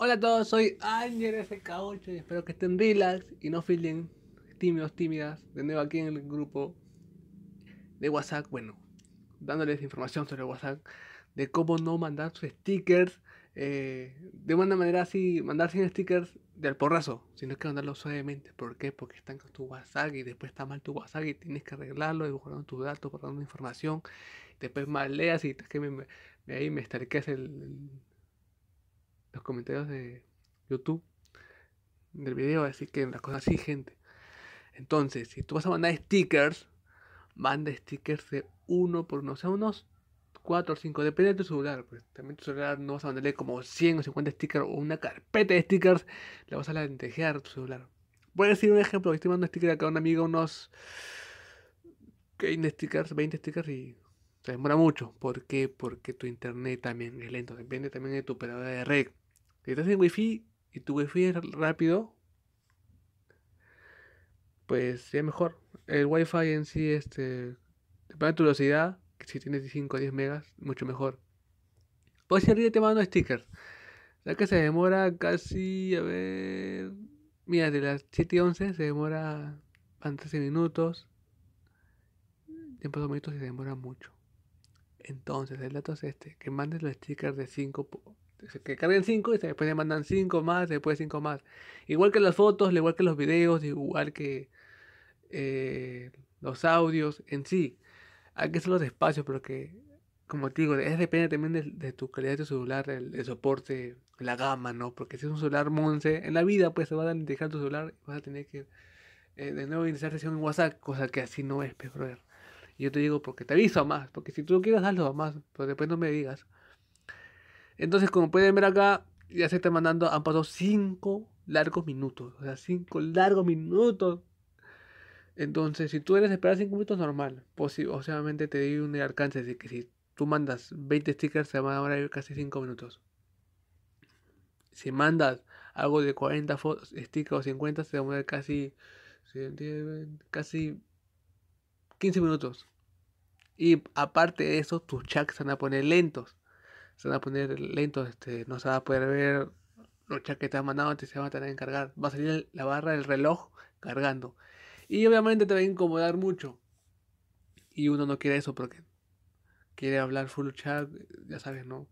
Hola a todos, soy Ángel FK8 y espero que estén relax y no feeling tímidos, tímidas, de nuevo aquí en el grupo de WhatsApp, bueno, dándoles información sobre WhatsApp, de cómo no mandar sus stickers, eh, de una manera así, mandar sin stickers del porrazo, sino que mandarlo suavemente. ¿Por qué? Porque están con tu WhatsApp y después está mal tu WhatsApp y tienes que arreglarlo, y borrando tus datos, borrando información, después mal leas y que me, me, ahí me estarqueas el comentarios de YouTube del video, así que las cosas así, gente. Entonces, si tú vas a mandar stickers, manda stickers de uno por uno, o sea, unos 4 o cinco depende de tu celular. Pues, también tu celular no vas a mandarle como 100 o 50 stickers o una carpeta de stickers, la vas a lentejear tu celular. Voy a decir un ejemplo, que estoy mandando stickers acá a un amigo, unos 20 stickers, 20 stickers y se demora mucho. ¿Por qué? Porque tu internet también es lento, depende también de tu operadora de red. Si estás en wifi y tu wifi es rápido, pues sería mejor. El wifi en sí, este, depende de tu velocidad, que si tienes 5 o 10 megas, mucho mejor. Puedes servir te mando stickers. ya que se demora casi, a ver, mira, de las 7 y 11 se demora 13 minutos. En minutos se demora mucho. Entonces, el dato es este, que mandes los stickers de 5 que carguen 5 y después pues, le mandan 5 más, después 5 más. Igual que las fotos, igual que los videos, igual que eh, los audios en sí. Hay que hacer los espacios porque, como te digo, es depende también de, tu calidad de tu celular, el, soporte, la gama, ¿no? Porque si es un celular Monse, en la vida pues se va a dejar tu celular y vas a tener que eh, de nuevo iniciar sesión en WhatsApp, cosa que así no es, ver pues, Yo te digo porque te aviso a más, porque si tú quieres darlo a más, pero después no me digas. Entonces, como pueden ver acá, ya se está mandando, han pasado 5 largos minutos. O sea, 5 largos minutos. Entonces, si tú eres esperar 5 minutos, normal. Posiblemente pues te di un alcance de que si tú mandas 20 stickers, se van a demorar casi 5 minutos. Si mandas algo de 40 stickers o 50, se van a casi, casi 15 minutos. Y aparte de eso, tus chats van a poner lentos se van a poner lentos, este, no se va a poder ver los chats que te han mandado, te se van a tener que cargar. Va a salir la barra del reloj cargando. Y obviamente te va a incomodar mucho. Y uno no quiere eso porque quiere hablar full chat, ya sabes, ¿no?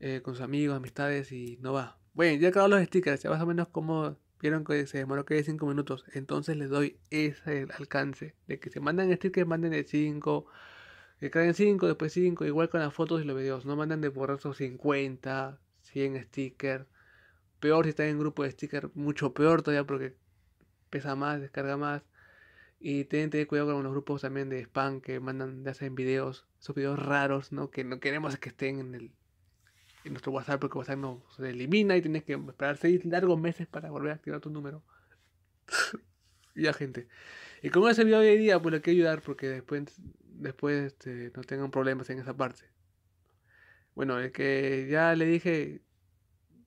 Eh, con sus amigos, amistades y no va. Bueno, ya he acabado los stickers, ya más o menos como vieron que se demoró que de 5 minutos. Entonces les doy ese alcance de que se mandan stickers, manden de 5 que caen 5, después 5, igual con las fotos y los videos. No mandan de borrar sus 50, 100 stickers. Peor si están en grupo de stickers, mucho peor todavía porque pesa más, descarga más. Y tienen que tener cuidado con los grupos también de spam que mandan, de hacen videos, esos videos raros, ¿no? Que no queremos que estén en el en nuestro WhatsApp porque WhatsApp nos elimina y tienes que esperar seis largos meses para volver a activar tu número. ya, gente. Y como el video de hoy día, pues le quiero que ayudar porque después después este, no tengan problemas en esa parte. Bueno, el que ya le dije,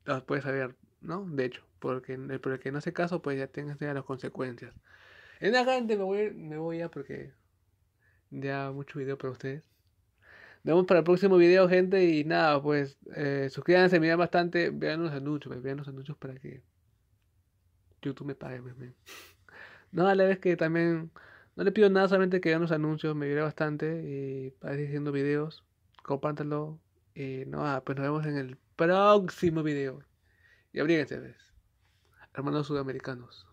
las puedes saber, ¿no? De hecho, porque el, que no hace caso, pues ya tenga las consecuencias. En la gente me voy, me voy ya porque ya mucho video para ustedes. Nos vemos para el próximo video, gente. Y nada, pues eh, suscríbanse, miren bastante. Vean los anuncios, pues, vean los anuncios para que YouTube me pague. Pues, me, No, a la vez que también no le pido nada, solamente que vean los anuncios, me ayuda bastante. Y eh, ir haciendo videos, compártanlo. Y eh, nada, ah, pues nos vemos en el próximo video. Y abríguense, pues, hermanos sudamericanos.